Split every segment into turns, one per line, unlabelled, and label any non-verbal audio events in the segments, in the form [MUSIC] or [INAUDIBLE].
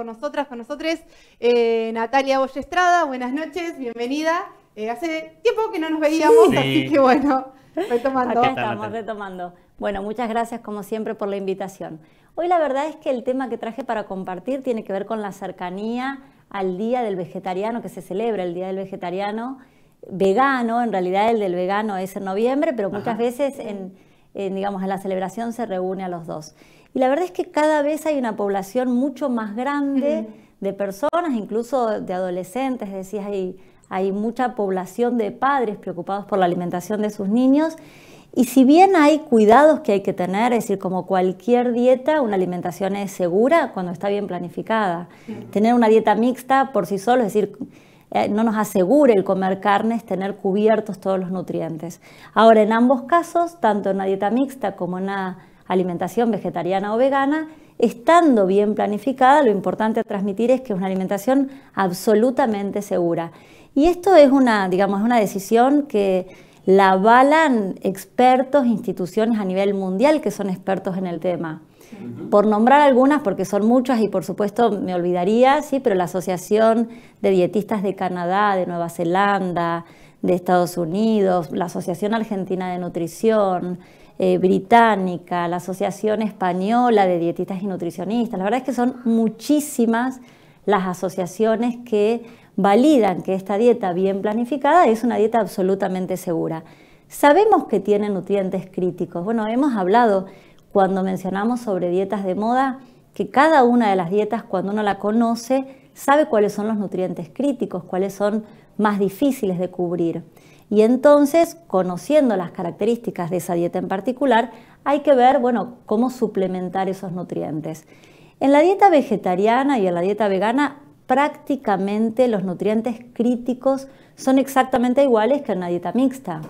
con nosotras, con nosotros, eh, Natalia Bollestrada, buenas noches, bienvenida. Eh, hace tiempo que no nos veíamos, así que bueno, [LAUGHS] retomando. estamos retomando. Bueno, muchas gracias como siempre por la invitación. Hoy la verdad es que el tema que traje para compartir tiene que ver con la cercanía al Día del Vegetariano, que se celebra el Día del Vegetariano vegano, en realidad el del vegano es en noviembre, pero muchas veces digamos, en la celebración se reúne a los dos. Y la verdad es que cada vez hay una población mucho más grande de personas, incluso de adolescentes, es hay, hay mucha población de padres preocupados por la alimentación de sus niños. Y si bien hay cuidados que hay que tener, es decir, como cualquier dieta, una alimentación es segura cuando está bien planificada. Tener una dieta mixta por sí solo, es decir, eh, no nos asegura el comer carnes, tener cubiertos todos los nutrientes. Ahora, en ambos casos, tanto en una dieta mixta como en una alimentación vegetariana o vegana, estando bien planificada, lo importante a transmitir es que es una alimentación absolutamente segura. Y esto es una, digamos, una decisión que la avalan expertos, instituciones a nivel mundial que son expertos en el tema. Por nombrar algunas, porque son muchas y por supuesto me olvidaría, sí, pero la Asociación de Dietistas de Canadá, de Nueva Zelanda, de Estados Unidos, la Asociación Argentina de Nutrición, eh, británica, la Asociación Española de Dietistas y Nutricionistas. La verdad es que son muchísimas las asociaciones que validan que esta dieta bien planificada es una dieta absolutamente segura. Sabemos que tiene nutrientes críticos. Bueno, hemos hablado cuando mencionamos sobre dietas de moda que cada una de las dietas, cuando uno la conoce, sabe cuáles son los nutrientes críticos, cuáles son más difíciles de cubrir. Y entonces, conociendo las características de esa dieta en particular, hay que ver, bueno, cómo suplementar esos nutrientes. En la dieta vegetariana y en la dieta vegana, prácticamente los nutrientes críticos son exactamente iguales que en la dieta mixta.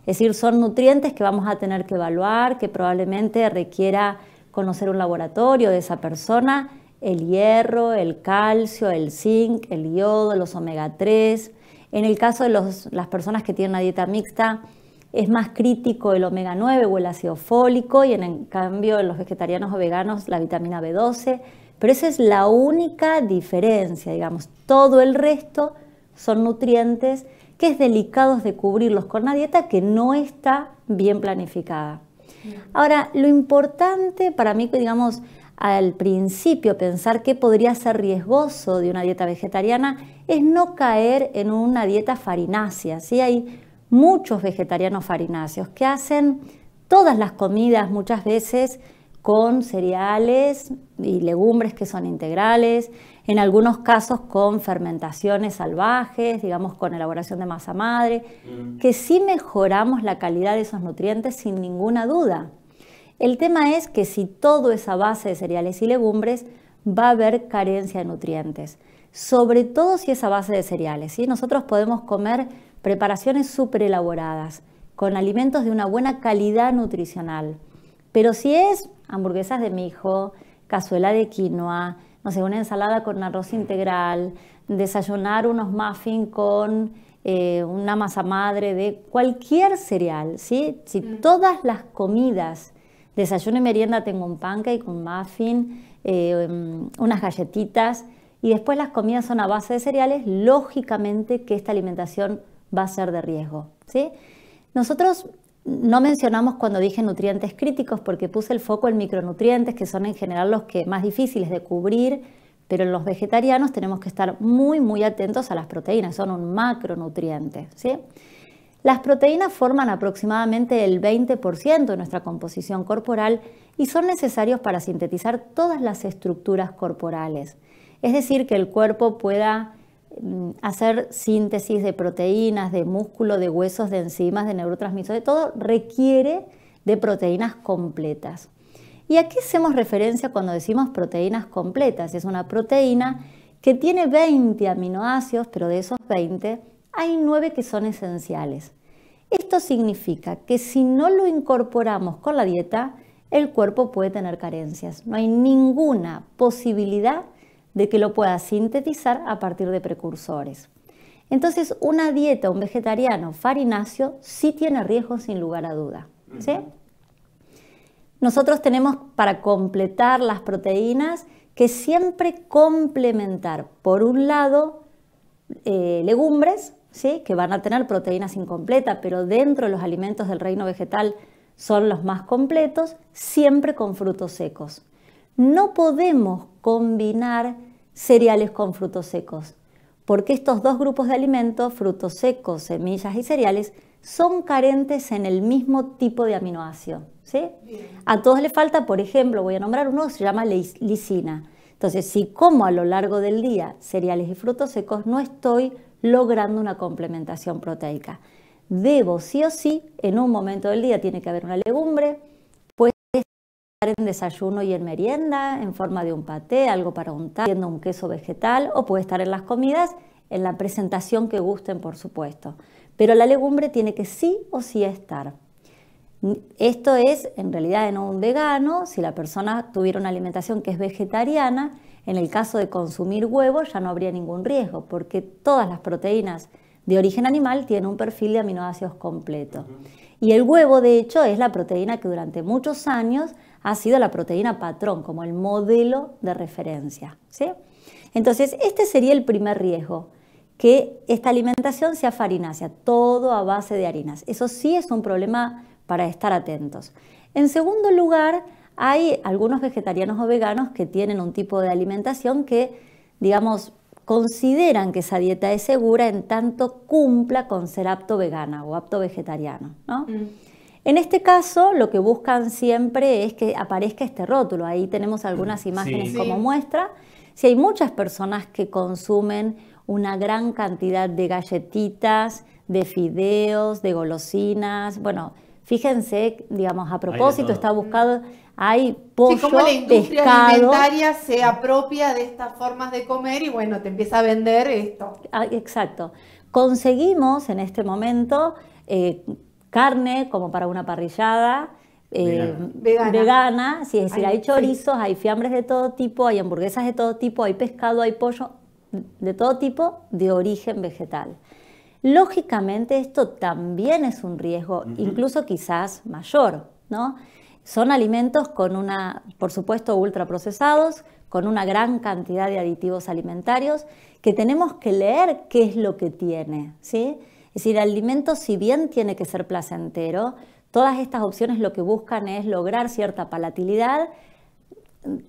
Es decir, son nutrientes que vamos a tener que evaluar, que probablemente requiera conocer un laboratorio de esa persona, el hierro, el calcio, el zinc, el yodo, los omega 3, en el caso de las personas que tienen una dieta mixta, es más crítico el omega 9 o el ácido fólico y en, cambio los vegetarianos o veganos la vitamina B12, pero esa es la única diferencia, digamos. Todo el resto son nutrientes que es delicados de cubrirlos con una dieta que no está bien planificada. Ahora, lo importante para mí, digamos, al principio pensar que podría ser riesgoso de una dieta vegetariana es no caer en una dieta farinácea. ¿sí? Hay muchos vegetarianos farináceos que hacen todas las comidas muchas veces con cereales y legumbres que son integrales, en algunos casos con fermentaciones salvajes, digamos con elaboración de masa madre, mm. que sí mejoramos la calidad de esos nutrientes sin ninguna duda. El tema es que si todo es a base de cereales y legumbres, va a haber carencia de nutrientes, sobre todo si es a base de cereales. ¿sí? Nosotros podemos comer preparaciones super elaboradas, con alimentos de una buena calidad nutricional, pero si es hamburguesas de mijo, cazuela de quinoa, no sé, una ensalada con arroz integral, desayunar unos muffins con eh, una masa madre de cualquier cereal, Si mm. todas las comidas Desayuno y merienda tengo un pancake, un muffin, eh, um, unas galletitas y después las comidas son a base de cereales, lógicamente que esta alimentación va a ser de riesgo. ¿sí? Nosotros no mencionamos cuando dije nutrientes críticos porque puse el foco en micronutrientes, que son en general los que más difíciles de cubrir, pero en los vegetarianos tenemos que estar muy, muy atentos a las proteínas, son un macronutriente. ¿sí? Las proteínas forman aproximadamente el 20% de nuestra composición corporal y son necesarios para sintetizar todas las estructuras corporales. Es decir, que el cuerpo pueda mm, hacer síntesis de proteínas, de músculo, de huesos, de enzimas, de neurotransmisores, todo requiere de proteínas completas. ¿Y a qué hacemos referencia cuando decimos proteínas completas? Es una proteína que tiene 20 aminoácidos, pero de esos 20 hay 9 que son esenciales. Esto significa que si no lo incorporamos con la dieta, el cuerpo puede tener carencias. No hay ninguna posibilidad de que lo pueda sintetizar a partir de precursores. Entonces, una dieta, un vegetariano farináceo, sí tiene riesgo sin lugar a duda. Nosotros tenemos para completar las proteínas que siempre complementar, por un lado, eh, legumbres, que van a tener proteínas incompletas, pero dentro de los alimentos del reino vegetal son los más completos, siempre con frutos secos. No podemos combinar cereales con frutos secos, porque estos dos grupos de alimentos, frutos secos, semillas y cereales, son carentes en el mismo tipo de aminoácido. A todos les falta, por ejemplo, voy a nombrar uno, se llama lisina. Entonces, si como a lo largo del día cereales y frutos secos, no estoy logrando una complementación proteica. Debo sí o sí, en un momento del día tiene que haber una legumbre, puede estar en desayuno y en merienda, en forma de un paté, algo para untar, haciendo un queso vegetal, o puede estar en las comidas, en la presentación que gusten, por supuesto. Pero la legumbre tiene que sí o sí estar. Esto es en realidad en un vegano, si la persona tuviera una alimentación que es vegetariana, en el caso de consumir huevo ya no habría ningún riesgo porque todas las proteínas de origen animal tienen un perfil de aminoácidos completo. Y el huevo, de hecho, es la proteína que durante muchos años ha sido la proteína patrón, como el modelo de referencia. Entonces, este sería el primer riesgo, que esta alimentación sea farinácea, todo a base de harinas. Eso sí es un problema para estar atentos. En segundo lugar, hay algunos vegetarianos o veganos que tienen un tipo de alimentación que, digamos, consideran que esa dieta es segura en tanto cumpla con ser apto vegana o apto vegetariano. ¿no? Mm. En este caso, lo que buscan siempre es que aparezca este rótulo. Ahí tenemos algunas imágenes como muestra. Si hay muchas personas que consumen una gran cantidad de galletitas, de fideos, de golosinas, bueno, fíjense, digamos, a propósito, está buscado mm hay pollo, sí, como la industria alimentaria se apropia de estas formas de comer y bueno, te empieza a vender esto. Ah, exacto. Conseguimos en este momento eh, carne como para una parrillada. Eh, vegana. es decir, hay, chorizos, hay fiambres de todo tipo, hay hamburguesas de todo tipo, hay pescado, hay pollo, de todo tipo de origen vegetal. Lógicamente esto también es un riesgo, incluso quizás mayor, ¿no? Son alimentos con una, por supuesto, ultraprocesados, con una gran cantidad de aditivos alimentarios que tenemos que leer qué es lo que tiene, ¿sí? Es decir, el alimento si bien tiene que ser placentero, todas estas opciones lo que buscan es lograr cierta palatilidad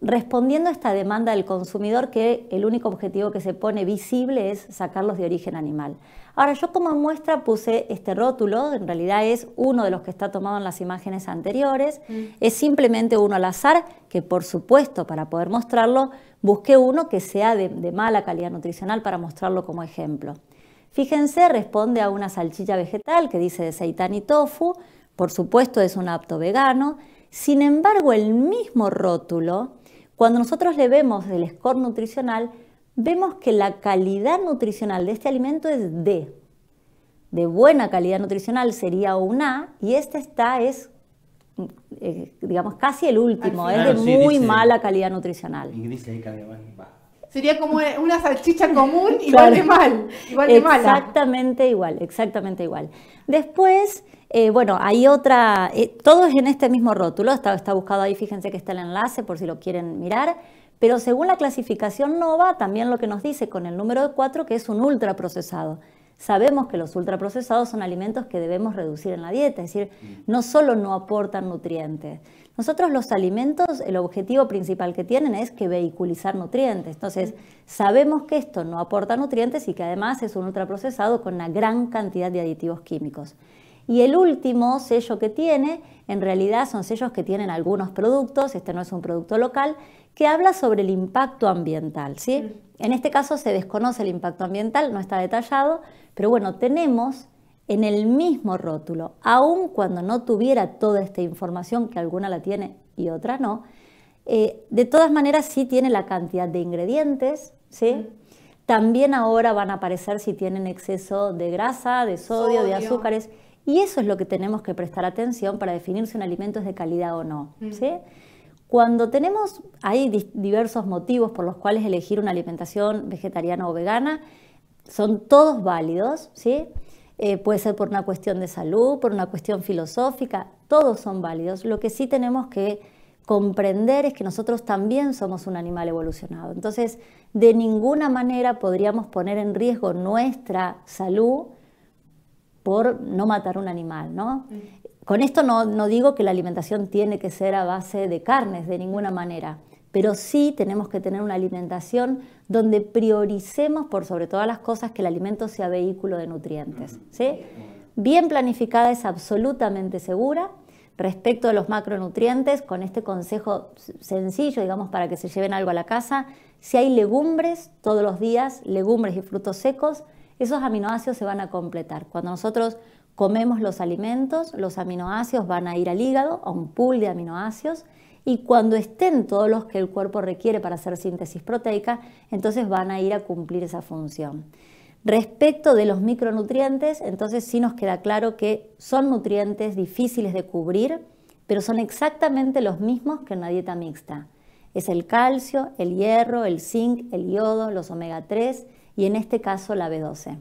respondiendo a esta demanda del consumidor que el único objetivo que se pone visible es sacarlos de origen animal. Ahora, yo como muestra puse este rótulo, en realidad es uno de los que está tomado en las imágenes anteriores, mm. es simplemente uno al azar, que por supuesto para poder mostrarlo busqué uno que sea de, mala calidad nutricional para mostrarlo como ejemplo. Fíjense, responde a una salchicha vegetal que dice de seitan y tofu, por supuesto es un apto vegano, sin embargo, el mismo rótulo, cuando nosotros le vemos el score nutricional, vemos que la calidad nutricional de este alimento es D. De buena calidad nutricional sería un A y esta está es eh, digamos, casi el último, es de muy mala calidad nutricional. Y Sería como una salchicha común, [LAUGHS] igual vale mal, igual de Exactamente igual, exactamente igual. Después eh, bueno, hay otra, eh, todo es en este mismo rótulo, está, buscado ahí, fíjense que está el enlace por si lo quieren mirar, pero según la clasificación NOVA, también lo que nos dice con el número de 4 que es un ultraprocesado. Sabemos que los ultraprocesados son alimentos que debemos reducir en la dieta, es decir, mm. no solo no aportan nutrientes. Nosotros los alimentos, el objetivo principal que tienen es que vehiculizar nutrientes. Entonces, mm. sabemos que esto no aporta nutrientes y que además es un ultraprocesado con una gran cantidad de aditivos químicos. Y el último sello que tiene, en realidad son sellos que tienen algunos productos, este no es un producto local, que habla sobre el impacto ambiental. ¿sí? Mm. En este caso se desconoce el impacto ambiental, no está detallado, pero bueno, tenemos en el mismo rótulo, aun cuando no tuviera toda esta información, que alguna la tiene y otra no, eh, de todas maneras sí tiene la cantidad de ingredientes, ¿sí? Mm. También ahora van a aparecer si tienen exceso de grasa, de sodio. de azúcares. Y eso es lo que tenemos que prestar atención para definir si un alimento es de calidad o no. Mm. Cuando tenemos, hay diversos motivos por los cuales elegir una alimentación vegetariana o vegana, son todos válidos, ¿sí? Eh, puede ser por una cuestión de salud, por una cuestión filosófica, todos son válidos. Lo que sí tenemos que comprender es que nosotros también somos un animal evolucionado. Entonces, de ninguna manera podríamos poner en riesgo nuestra salud por no matar un animal, mm. Con esto no, digo que la alimentación tiene que ser a base de carnes, de ninguna manera, pero sí tenemos que tener una alimentación donde prioricemos por sobre todas las cosas que el alimento sea vehículo de nutrientes, mm. ¿sí? Bien planificada es absolutamente segura, respecto a los macronutrientes, con este consejo sencillo, digamos, para que se lleven algo a la casa, si hay legumbres todos los días, legumbres y frutos secos, esos aminoácidos se van a completar. Cuando nosotros comemos los alimentos, los aminoácidos van a ir al hígado, a un pool de aminoácidos, y cuando estén todos los que el cuerpo requiere para hacer síntesis proteica, entonces van a ir a cumplir esa función. Respecto de los micronutrientes, entonces sí nos queda claro que son nutrientes difíciles de cubrir, pero son exactamente los mismos que en la dieta mixta. Es el calcio, el hierro, el zinc, el yodo, los omega 3, y en este caso la B12.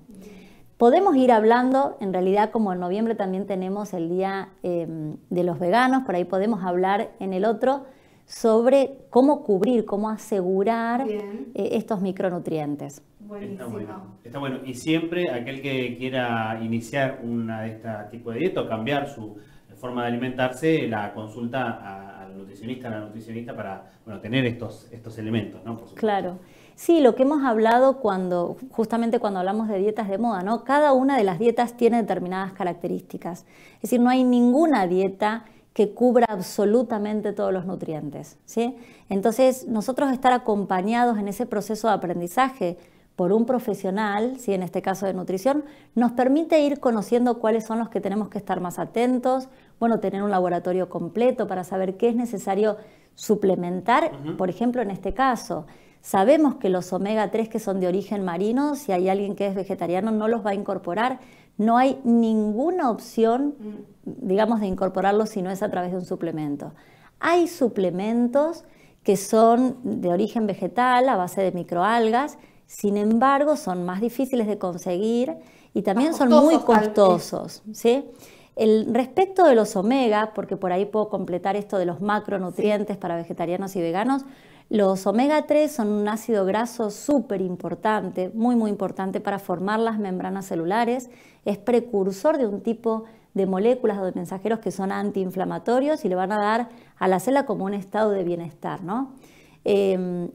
Podemos ir hablando, en realidad como en noviembre también tenemos el Día em, de los Veganos, por ahí podemos hablar en el otro sobre cómo cubrir, cómo asegurar eh, estos micronutrientes. Está bueno. Está bueno. Y siempre aquel que quiera iniciar una de este tipo de dieta o cambiar su forma de alimentarse, la consulta a nutricionista, la nutricionista para tener estos, estos elementos, ¿no? Claro. Sí, lo que hemos hablado cuando, justamente cuando hablamos de dietas de moda, ¿no? Cada una de las dietas tiene determinadas características. Es decir, no hay ninguna dieta que cubra absolutamente todos los nutrientes. ¿sí? Entonces, nosotros estar acompañados en ese proceso de aprendizaje, por un profesional, si en este caso de nutrición, nos permite ir conociendo cuáles son los que tenemos que estar más atentos, bueno, tener un laboratorio completo para saber qué es necesario suplementar, por ejemplo, en este caso. Sabemos que los omega 3 que son de origen marino, si hay alguien que es vegetariano, no los va a incorporar. No hay ninguna opción, mm. digamos, de incorporarlos si no es a través de un suplemento. Hay suplementos que son de origen vegetal, a base de microalgas, sin embargo, son más difíciles de conseguir y también son muy costosos. El respecto de los omega, porque por ahí puedo completar esto de los macronutrientes para vegetarianos y veganos, los omega 3 son un ácido graso súper importante, muy muy importante para formar las membranas celulares, es precursor de un tipo de moléculas o de mensajeros que son antiinflamatorios y le van a dar a la célula como un estado de bienestar. ¿no? Em,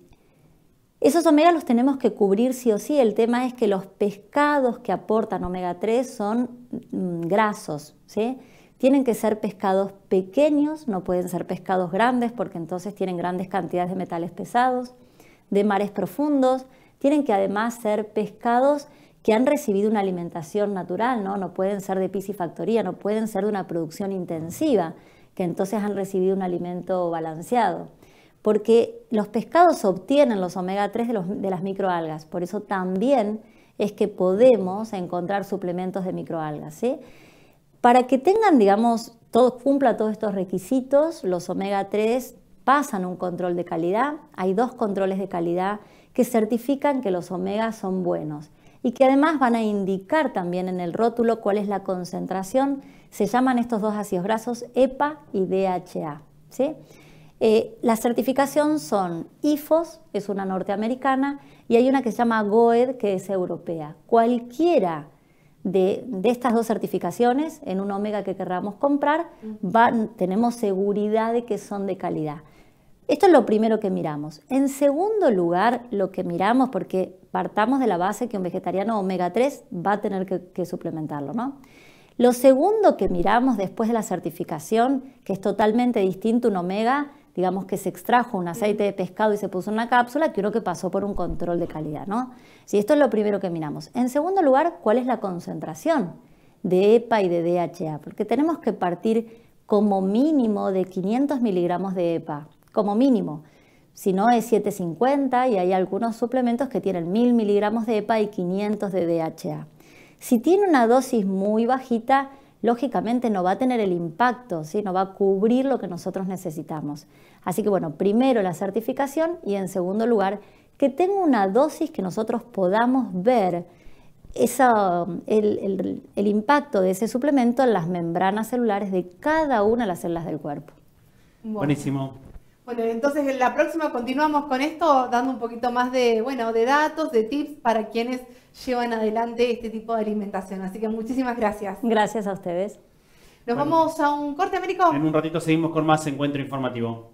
esos omega los tenemos que cubrir sí o sí. El tema es que los pescados que aportan omega 3 son mm, grasos, ¿sí? Tienen que ser pescados pequeños, no pueden ser pescados grandes porque entonces tienen grandes cantidades de metales pesados, de mares profundos. Tienen que además ser pescados que han recibido una alimentación natural, ¿no? No pueden ser de piscifactoría, no pueden ser de una producción intensiva, que entonces han recibido un alimento balanceado porque los pescados obtienen los omega 3 de, las microalgas, por eso también es que podemos encontrar suplementos de microalgas. Para que tengan, digamos, cumpla todos estos requisitos, los omega 3 pasan un control de calidad. Hay dos controles de calidad que certifican que los omega son buenos y que además van a indicar también en el rótulo cuál es la concentración. Se llaman estos dos ácidos grasos EPA y DHA. Eh, la certificación son IFOS, es una norteamericana, y hay una que se llama GOED, que es europea. Cualquiera de, estas dos certificaciones, en un Omega que querramos comprar, tenemos seguridad de que son de calidad. Esto es lo primero que miramos. En segundo lugar, lo que miramos, porque partamos de la base que un vegetariano omega 3 va a tener que, que suplementarlo, ¿no? Lo segundo que miramos después de la certificación, que es totalmente distinto un omega, digamos que se extrajo un aceite de pescado y se puso en una cápsula, quiero que pasó por un control de calidad, ¿no? Si esto es lo primero que miramos. En segundo lugar, ¿cuál es la concentración de EPA y de DHA? Porque tenemos que partir como mínimo de 500 miligramos de EPA, como mínimo. Si no es 750 y hay algunos suplementos que tienen 1000 miligramos de EPA y 500 de DHA. Si tiene una dosis muy bajita, lógicamente no va a tener el impacto, no va a cubrir lo que nosotros necesitamos. Así que bueno, primero la certificación y en segundo lugar, que tenga una dosis que nosotros podamos ver esa, el, el, impacto de ese suplemento en las membranas celulares de cada una de las células del cuerpo. Buenísimo. Bueno, entonces en la próxima continuamos con esto, dando un poquito más de, bueno, de datos, de tips para quienes llevan adelante este tipo de alimentación. Así que muchísimas gracias. Gracias a ustedes. Nos vamos a un corte, Américo. En un ratito seguimos con más encuentro informativo.